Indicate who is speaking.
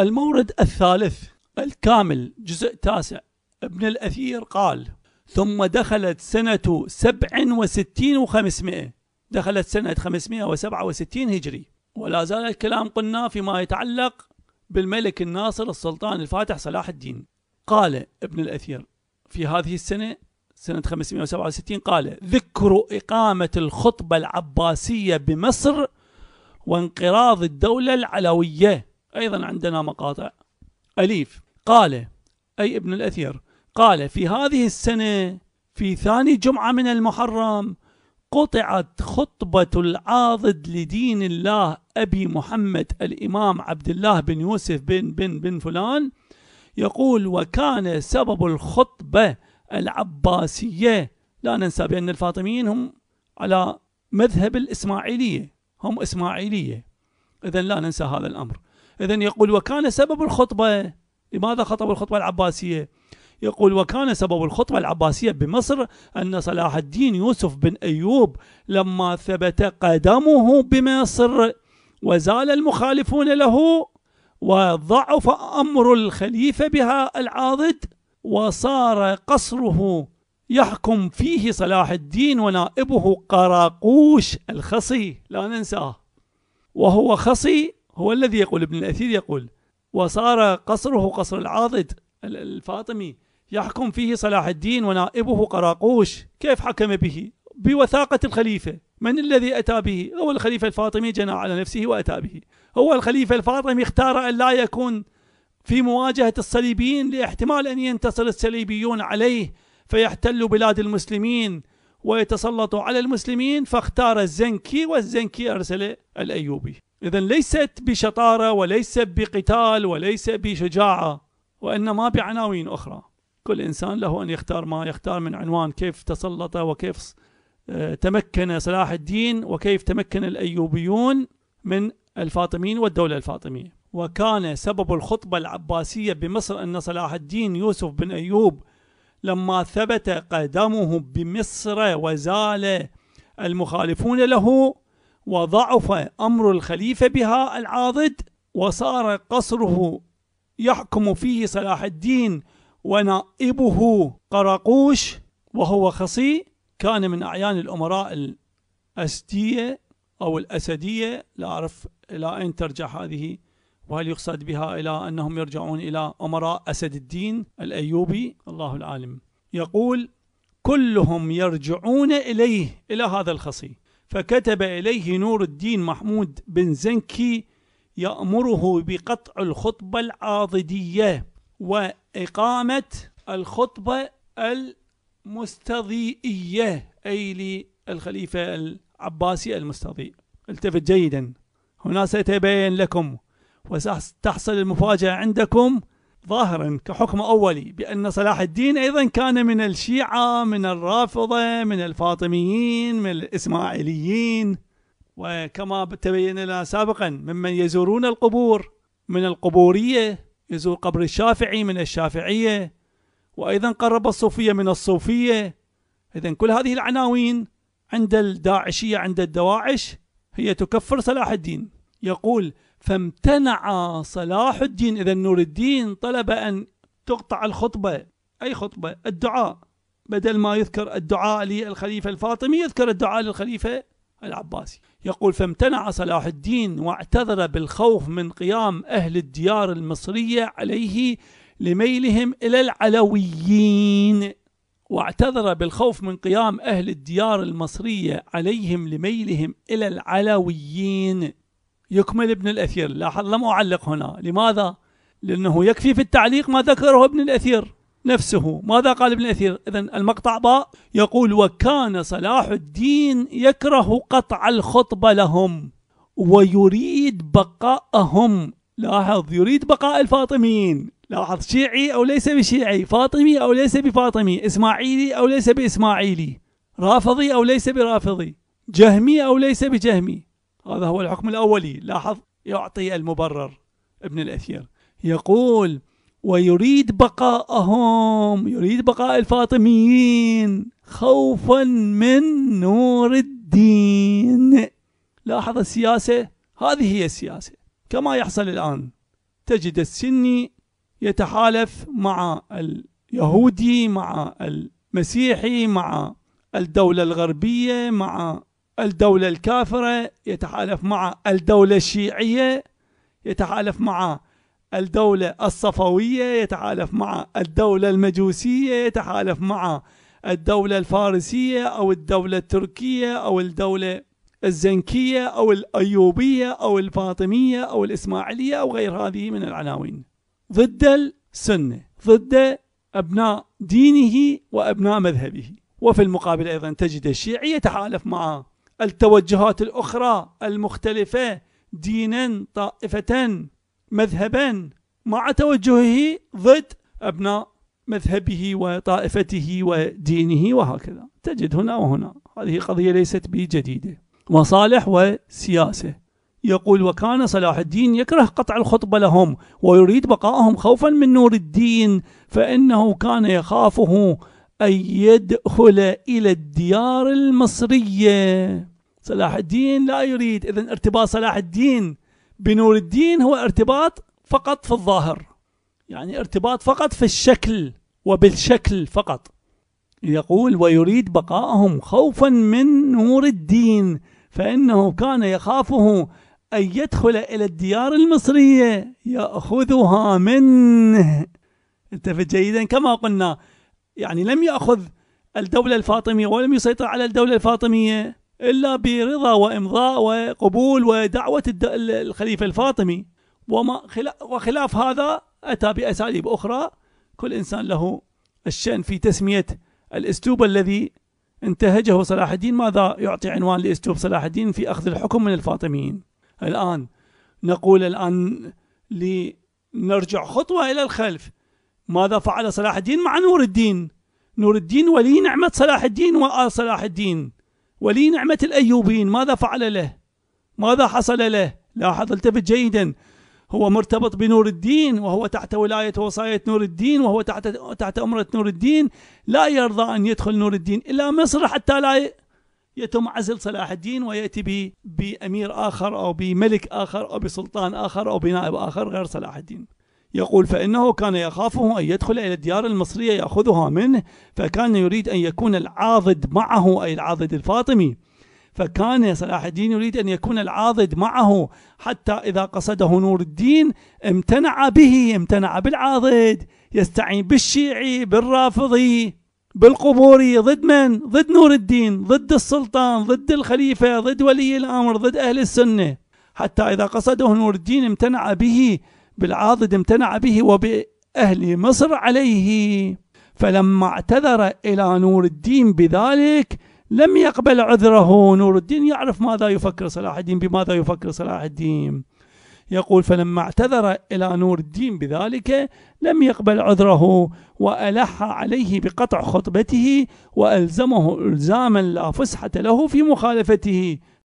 Speaker 1: المورد الثالث الكامل جزء تاسع ابن الأثير قال ثم دخلت سنة سبع وستين وخمسمائة دخلت سنة 567 هجري ولا زال الكلام قلنا فيما يتعلق بالملك الناصر السلطان الفاتح صلاح الدين قال ابن الأثير في هذه السنة سنة 567 قال ذكر إقامة الخطبة العباسية بمصر وانقراض الدولة العلوية أيضا عندنا مقاطع أليف قال أي ابن الأثير قال في هذه السنة في ثاني جمعة من المحرم قطعت خطبة العاضد لدين الله أبي محمد الإمام عبد الله بن يوسف بن بن بن فلان يقول وكان سبب الخطبة العباسية لا ننسى بأن الفاطميين هم على مذهب الإسماعيلية هم إسماعيلية إذا لا ننسى هذا الأمر إذا يقول وكان سبب الخطبة لماذا خطب الخطبة العباسية يقول وكان سبب الخطبة العباسية بمصر أن صلاح الدين يوسف بن أيوب لما ثبت قدمه بمصر وزال المخالفون له وضعف أمر الخليفة بها العاضد وصار قصره يحكم فيه صلاح الدين ونائبه قراقوش الخصي لا ننساه وهو خصي هو الذي يقول ابن الأثير يقول وصار قصره قصر العاضد الفاطمي يحكم فيه صلاح الدين ونائبه قراقوش كيف حكم به بوثاقة الخليفة من الذي أتى به هو الخليفة الفاطمي جنى على نفسه وأتى به هو الخليفة الفاطمي اختار أن لا يكون في مواجهة الصليبيين لاحتمال أن ينتصر الصليبيون عليه فيحتلوا بلاد المسلمين ويتسلطوا على المسلمين فاختار الزنكي والزنكي أرسل الأيوبي إذا ليست بشطارة وليس بقتال وليس بشجاعة وإنما بعناوين أخرى كل إنسان له أن يختار ما يختار من عنوان كيف تسلط وكيف آه، تمكن صلاح الدين وكيف تمكن الأيوبيون من الفاطميين والدولة الفاطمية وكان سبب الخطبة العباسية بمصر أن صلاح الدين يوسف بن أيوب لما ثبت قدمه بمصر وزال المخالفون له وضعف أمر الخليفة بها العاضد وصار قصره يحكم فيه صلاح الدين ونائبه قرقوش وهو خصي كان من أعيان الأمراء الأسدية أو الأسدية لا أعرف إلى أين ترجع هذه وهل يقصد بها إلى أنهم يرجعون إلى أمراء أسد الدين الأيوبي الله العالم يقول كلهم يرجعون إليه إلى هذا الخصي فكتب إليه نور الدين محمود بن زنكي يأمره بقطع الخطبة العاضدية وإقامة الخطبة المستضيئية أي للخليفة العباسي المستضيء التفت جيدا هنا سيتبين لكم وستحصل المفاجأة عندكم ظاهرا كحكم أولي بأن صلاح الدين أيضا كان من الشيعة من الرافضة من الفاطميين من الإسماعيليين وكما تبين لنا سابقا ممن يزورون القبور من القبورية يزور قبر الشافعي من الشافعية وأيضا قرب الصوفية من الصوفية إذا كل هذه العناوين عند الداعشية عند الدواعش هي تكفر صلاح الدين يقول فامتنع صلاح الدين إذا نور الدين طلب أن تقطع الخطبة أي خطبة الدعاء بدل ما يذكر الدعاء للخليفة الفاطمي يذكر الدعاء للخليفة العباسي يقول فامتنع صلاح الدين واعتذر بالخوف من قيام أهل الديار المصرية عليه لميلهم إلى العلويين واعتذر بالخوف من قيام أهل الديار المصرية عليهم لميلهم إلى العلويين يكمل ابن الأثير لاحظ لم أعلق هنا لماذا؟ لأنه يكفي في التعليق ما ذكره ابن الأثير نفسه ماذا قال ابن الأثير إذا المقطع باء يقول وكان صلاح الدين يكره قطع الخطبة لهم ويريد بقاءهم لاحظ يريد بقاء الفاطميين لاحظ شيعي أو ليس بشيعي فاطمي أو ليس بفاطمي إسماعيلي أو ليس بإسماعيلي رافضي أو ليس برافضي جهمي أو ليس بجهمي هذا هو الحكم الأولي لاحظ يعطي المبرر ابن الأثير يقول ويريد بقاءهم يريد بقاء الفاطميين خوفا من نور الدين لاحظ السياسة هذه هي السياسة كما يحصل الآن تجد السني يتحالف مع اليهودي مع المسيحي مع الدولة الغربية مع الدولة الكافرة يتحالف مع الدولة الشيعية يتحالف مع الدولة الصفوية يتحالف مع الدولة المجوسية يتحالف مع الدولة الفارسية أو الدولة التركية أو الدولة الزنكية أو الأيوبية أو الفاطمية أو الإسماعيلية أو غير هذه من العناوين ضد السنة ضد أبناء دينه وأبناء مذهبه وفي المقابل أيضا تجد الشيعي يتحالف مع التوجهات الأخرى المختلفة دينا طائفة مذهبا مع توجهه ضد أبناء مذهبه وطائفته ودينه وهكذا تجد هنا وهنا هذه قضية ليست بجديدة مصالح وسياسة يقول وكان صلاح الدين يكره قطع الخطبة لهم ويريد بقائهم خوفا من نور الدين فإنه كان يخافه أن يدخل إلى الديار المصرية صلاح الدين لا يريد إذا ارتباط صلاح الدين بنور الدين هو ارتباط فقط في الظاهر يعني ارتباط فقط في الشكل وبالشكل فقط يقول ويريد بقاءهم خوفا من نور الدين فإنه كان يخافه أن يدخل إلى الديار المصرية يأخذها منه التفت جيدا كما قلنا يعني لم يأخذ الدولة الفاطمية ولم يسيطر على الدولة الفاطمية إلا برضا وإمضاء وقبول ودعوة الخليفة الفاطمي وما وخلاف هذا أتى بأساليب أخرى كل إنسان له الشأن في تسمية الأسلوب الذي انتهجه صلاح الدين ماذا يعطي عنوان لأسلوب صلاح الدين في أخذ الحكم من الفاطميين الآن نقول الآن لنرجع خطوة إلى الخلف ماذا فعل صلاح الدين مع نور الدين نور الدين ولي نعمة صلاح الدين وآل صلاح الدين ولي نعمة الأيوبيين ماذا فعل له ماذا حصل له لاحظ التفت جيدا هو مرتبط بنور الدين وهو تحت ولاية وصاية نور الدين وهو تحت تحت أمرة نور الدين لا يرضى أن يدخل نور الدين إلى مصر حتى لا يتم عزل صلاح الدين ويأتي بي بأمير آخر أو بملك آخر أو بسلطان آخر أو بنائب آخر غير صلاح الدين يقول فإنه كان يخافه أن يدخل إلى الديار المصرية يأخذها منه فكان يريد أن يكون العاضد معه أي العاضد الفاطمي فكان صلاح الدين يريد أن يكون العاضد معه حتى إذا قصده نور الدين امتنع به امتنع بالعاضد يستعين بالشيعي بالرافضي بالقبوري ضد من؟ ضد نور الدين ضد السلطان ضد الخليفة ضد ولي الأمر ضد أهل السنة حتى إذا قصده نور الدين امتنع به بالعاضد امتنع به وبأهل مصر عليه فلما اعتذر إلى نور الدين بذلك لم يقبل عذره نور الدين يعرف ماذا يفكر صلاح الدين بماذا يفكر صلاح الدين يقول فلما اعتذر إلى نور الدين بذلك لم يقبل عذره وألح عليه بقطع خطبته وألزمه إلزاما لا فسحة له في مخالفته